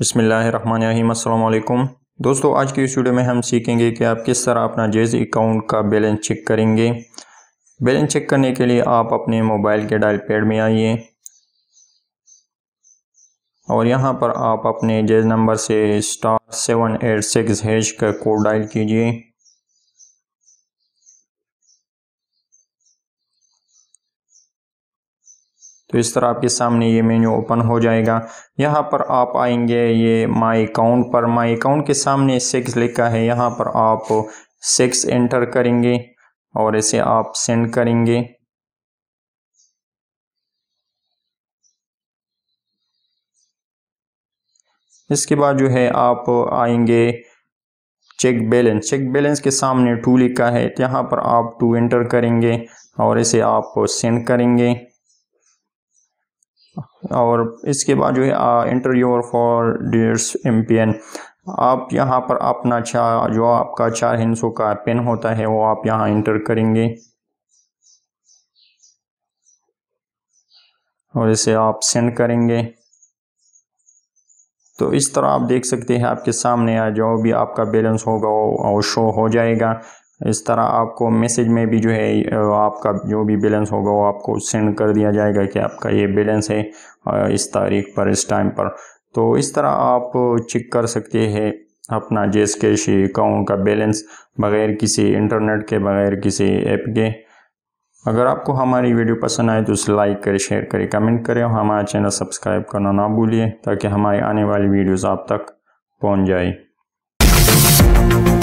बसमिलकुम दोस्तों आज की इस वीडियो में हम सीखेंगे कि आप किस तरह अपना जेज अकाउंट का बैलेंस चेक करेंगे बैलेंस चेक करने के लिए आप अपने मोबाइल के डायल पैड में आइए और यहाँ पर आप अपने जेज नंबर से star seven eight six hash का कोड डायल कीजिए तो इस तरह आपके सामने ये मेन्यू ओपन हो जाएगा यहाँ पर आप आएंगे ये माई अकाउंट पर माई अकाउंट के सामने सिक्स लिखा है यहाँ पर आप सिक्स एंटर करेंगे और इसे आप सेंड करेंगे इसके बाद जो है आप आएंगे चेक बैलेंस चेक बैलेंस के सामने टू लिखा है यहाँ पर आप टू एंटर करेंगे और इसे आप सेंड करेंगे और इसके बाद जो है enter your four digits M P N आप यहाँ पर अपना चार जो आपका चार हिंसों का पेन होता है वो आप यहाँ इंटर करेंगे और इसे आप सेंड करेंगे तो इस तरह आप देख सकते हैं आपके सामने जो भी आपका बैलेंस होगा वो शो हो जाएगा इस तरह आपको मैसेज में भी जो है आपका जो भी बैलेंस होगा वो आपको सेंड कर दिया जाएगा कि आपका ये बैलेंस है इस तारीख पर इस टाइम पर तो इस तरह आप चेक कर सकते हैं अपना जेस कैश अकाउंट का बैलेंस बगैर किसी इंटरनेट के बगैर किसी ऐप के अगर आपको हमारी वीडियो पसंद आए तो उसे लाइक करें शेयर करें कमेंट करें और हमारा चैनल सब्सक्राइब करना ना भूलिए ताकि हमारी आने वाली वीडियोज आप तक पहुँच जाए